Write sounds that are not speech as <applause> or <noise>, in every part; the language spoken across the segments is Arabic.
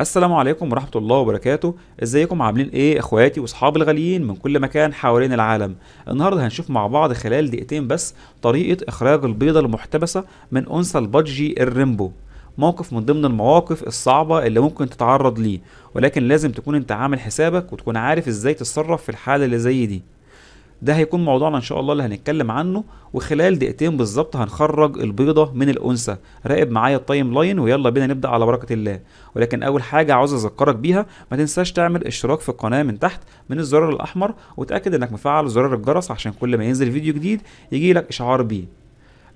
السلام عليكم ورحمة الله وبركاته ازيكم عاملين ايه اخواتي واصحابي الغاليين من كل مكان حوالين العالم النهاردة هنشوف مع بعض خلال دقيقتين بس طريقة اخراج البيضة المحتبسة من انثى البادجي الريمبو موقف من ضمن المواقف الصعبة اللي ممكن تتعرض ليه ولكن لازم تكون انت عامل حسابك وتكون عارف ازاي تتصرف في الحالة اللي زي دي ده هيكون موضوعنا ان شاء الله اللي هنتكلم عنه وخلال دقيقتين بالظبط هنخرج البيضه من الانثى راقب معايا التايم لاين ويلا بينا نبدا على بركه الله ولكن اول حاجه عاوز اذكرك بيها ما تنساش تعمل اشتراك في القناه من تحت من الزرار الاحمر وتاكد انك مفعل زرار الجرس عشان كل ما ينزل فيديو جديد يجي لك اشعار بيه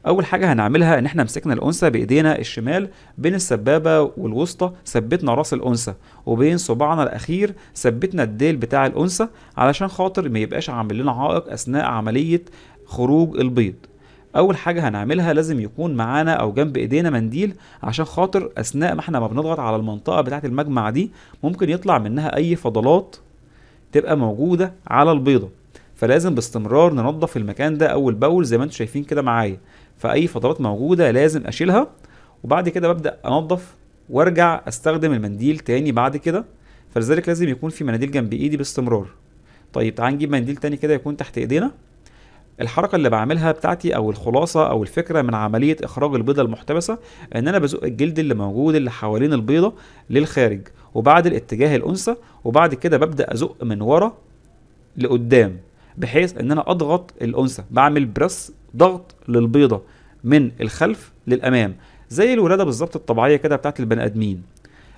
اول حاجه هنعملها ان احنا مسكنا الانثى بايدينا الشمال بين السبابه والوسطى ثبتنا راس الانثى وبين صباعنا الاخير ثبتنا الديل بتاع الانثى علشان خاطر ما يبقاش عامل لنا عائق اثناء عمليه خروج البيض اول حاجه هنعملها لازم يكون معانا او جنب ايدينا منديل عشان خاطر اثناء ما احنا ما بنضغط على المنطقه بتاعه المجمع دي ممكن يطلع منها اي فضلات تبقى موجوده على البيضه فلازم باستمرار ننظف المكان ده اول باول زي ما انتم شايفين كده معايا فاي فترات موجوده لازم اشيلها وبعد كده ببدا انظف وارجع استخدم المنديل تاني بعد كده فلذلك لازم يكون في مناديل جنب ايدي باستمرار طيب تعال نجيب منديل تاني كده يكون تحت ايدينا الحركة اللي بعملها بتاعتي أو الخلاصة أو الفكرة من عملية إخراج البيضة المحتبسة إن أنا بزق الجلد اللي موجود اللي حوالين البيضة للخارج وبعد الاتجاه الأنثى وبعد كده ببدأ أزق من ورا لقدام بحيث إن أنا أضغط الأنثى بعمل بريس ضغط للبيضه من الخلف للامام زي الولاده بالظبط الطبيعيه كده بتاعت البني ادمين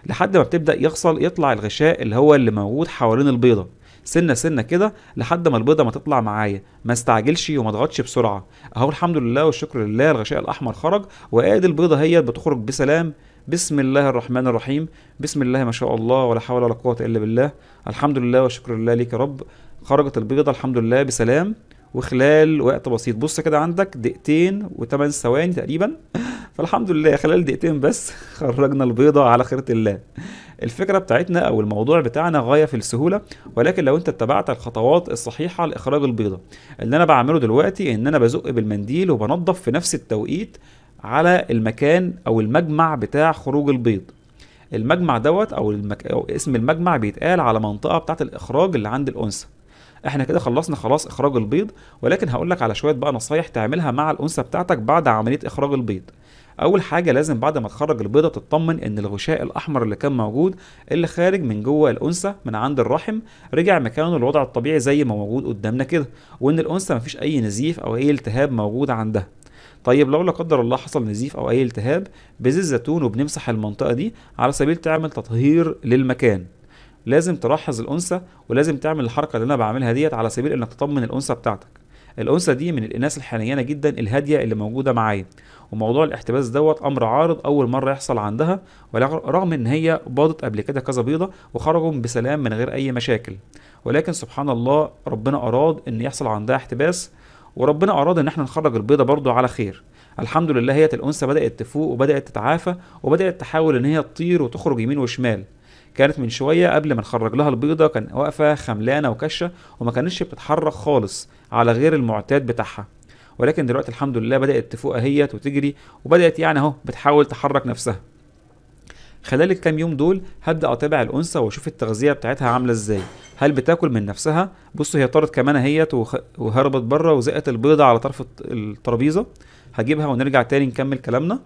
لحد ما بتبدا يحصل يطلع الغشاء اللي هو اللي موجود حوالين البيضه سنه سنه كده لحد ما البيضه ما تطلع معايا ما استعجلش وما اضغطش بسرعه اهو الحمد لله والشكر لله الغشاء الاحمر خرج وادي البيضه هي بتخرج بسلام بسم الله الرحمن الرحيم بسم الله ما شاء الله ولا حول ولا قوه الا بالله الحمد لله والشكر لله ليك يا رب خرجت البيضه الحمد لله بسلام وخلال وقت بسيط بص كده عندك دقيقتين و8 ثواني تقريبا <laughs> فالحمد لله خلال دقيقتين بس <laughs> خرجنا البيضة على خيرة الله الفكرة بتاعتنا أو الموضوع بتاعنا غاية في السهولة ولكن لو أنت اتبعت الخطوات الصحيحة لإخراج البيضة اللي أنا بعمله دلوقتي إن أنا بزق بالمنديل وبنظف في نفس التوقيت على المكان أو المجمع بتاع خروج البيض المجمع دوت أو, المك... أو اسم المجمع بيتقال على منطقة بتاعة الإخراج اللي عند الأنثى احنا كده خلصنا خلاص اخراج البيض ولكن هقول لك على شويه بقى نصايح تعملها مع الانثى بتاعتك بعد عمليه اخراج البيض اول حاجه لازم بعد ما تخرج البيضه تطمن ان الغشاء الاحمر اللي كان موجود اللي خارج من جوه الانثى من عند الرحم رجع مكانه للوضع الطبيعي زي ما موجود قدامنا كده وان الانثى مفيش اي نزيف او اي التهاب موجود عندها طيب لو لا قدر الله حصل نزيف او اي التهاب بزيت زيتون وبنمسح المنطقه دي على سبيل تعمل تطهير للمكان لازم تلاحظ الانثى ولازم تعمل الحركه اللي انا بعملها ديت على سبيل انك تطمن الانثى بتاعتك الانثى دي من الاناث الحنينه جدا الهاديه اللي موجوده معايا وموضوع الاحتباس دوت امر عارض اول مره يحصل عندها ورغم ان هي باضت قبل كده كذا بيضه وخرجوا بسلام من غير اي مشاكل ولكن سبحان الله ربنا اراد ان يحصل عندها احتباس وربنا اراد ان احنا نخرج البيضه برضو على خير الحمد لله هي الانثى بدات تفوق وبدات تتعافى وبدات تحاول ان هي تطير وتخرج يمين وشمال كانت من شويه قبل ما نخرج لها البيضه كان واقفه خملانه وكشه وما كانتش بتتحرك خالص على غير المعتاد بتاعها ولكن دلوقتي الحمد لله بدات تفوق اهيت وتجري وبدات يعني اهو بتحاول تحرك نفسها خلال الكام يوم دول هبدا اتابع الانثى واشوف التغذيه بتاعتها عامله ازاي هل بتاكل من نفسها بصوا هي طارت كمان اهيت وهربت بره وزقت البيضه على طرف الترابيزه هجيبها ونرجع تاني نكمل كلامنا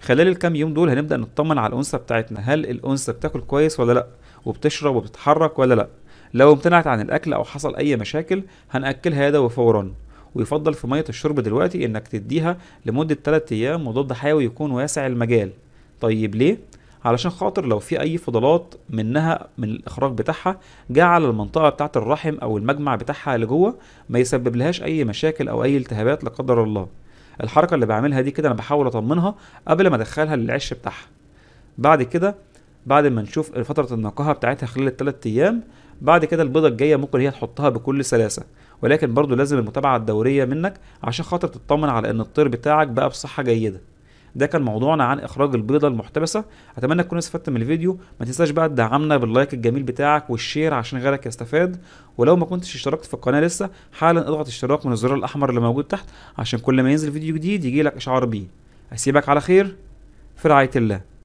خلال الكام يوم دول هنبدا نطمن على الانثى بتاعتنا هل الانثى بتاكل كويس ولا لا وبتشرب وبتتحرك ولا لا لو امتنعت عن الاكل او حصل اي مشاكل هناكلها يدوي فورا ويفضل في ميه الشرب دلوقتي انك تديها لمده 3 ايام مضاد حيوي يكون واسع المجال طيب ليه علشان خاطر لو في اي فضلات منها من الاخراج بتاعها جه على المنطقه بتاعه الرحم او المجمع بتاعها اللي جوه ما يسبب لهاش اي مشاكل او اي التهابات لا قدر الله الحركه اللي بعملها دي كده انا بحاول اطمنها قبل ما ادخلها للعش بتاعها بعد كده بعد ما نشوف فتره النقاهه بتاعتها خلال الثلاث ايام بعد كده البيضه الجايه ممكن هي تحطها بكل سلاسه ولكن برضو لازم المتابعه الدوريه منك عشان خاطر تطمن على ان الطير بتاعك بقى بصحه جيده ده كان موضوعنا عن اخراج البيضه المحتبسه اتمنى تكونوا استفدت من الفيديو ما تنساش بقى تدعمنا باللايك الجميل بتاعك والشير عشان غيرك يستفاد ولو ما كنتش اشتركت في القناه لسه حالا اضغط اشتراك من الزرار الاحمر اللي موجود تحت عشان كل ما ينزل فيديو جديد يجيلك اشعار بيه اسيبك على خير في رعايه الله